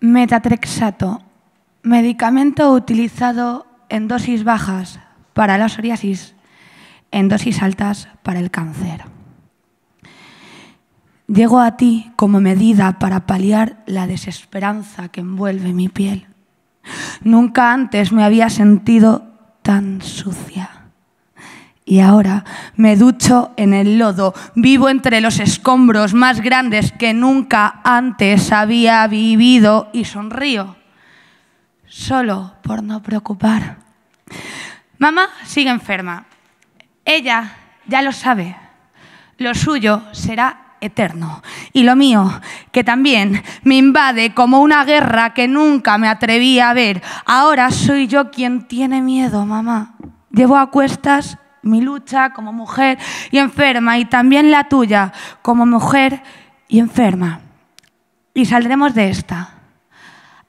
Metatrexato, medicamento utilizado en dosis bajas para la psoriasis, en dosis altas para el cáncer. Llego a ti como medida para paliar la desesperanza que envuelve mi piel. Nunca antes me había sentido tan sucia. Y ahora me ducho en el lodo, vivo entre los escombros más grandes que nunca antes había vivido y sonrío, solo por no preocupar. Mamá sigue enferma. Ella ya lo sabe. Lo suyo será eterno. Y lo mío, que también me invade como una guerra que nunca me atreví a ver. Ahora soy yo quien tiene miedo, mamá. Llevo a cuestas mi lucha como mujer y enferma y también la tuya como mujer y enferma. Y saldremos de esta,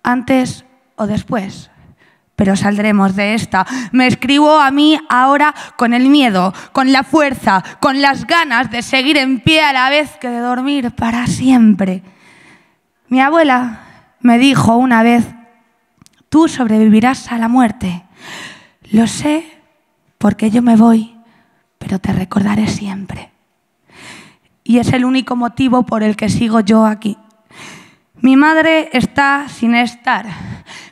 antes o después, pero saldremos de esta. Me escribo a mí ahora con el miedo, con la fuerza, con las ganas de seguir en pie a la vez que de dormir para siempre. Mi abuela me dijo una vez, tú sobrevivirás a la muerte. Lo sé porque yo me voy, pero te recordaré siempre. Y es el único motivo por el que sigo yo aquí. Mi madre está sin estar.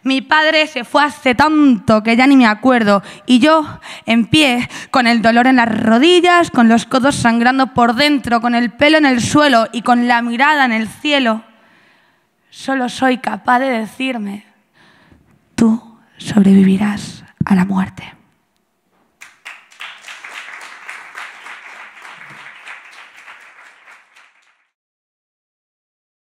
Mi padre se fue hace tanto que ya ni me acuerdo. Y yo, en pie, con el dolor en las rodillas, con los codos sangrando por dentro, con el pelo en el suelo y con la mirada en el cielo, solo soy capaz de decirme, tú sobrevivirás a la muerte.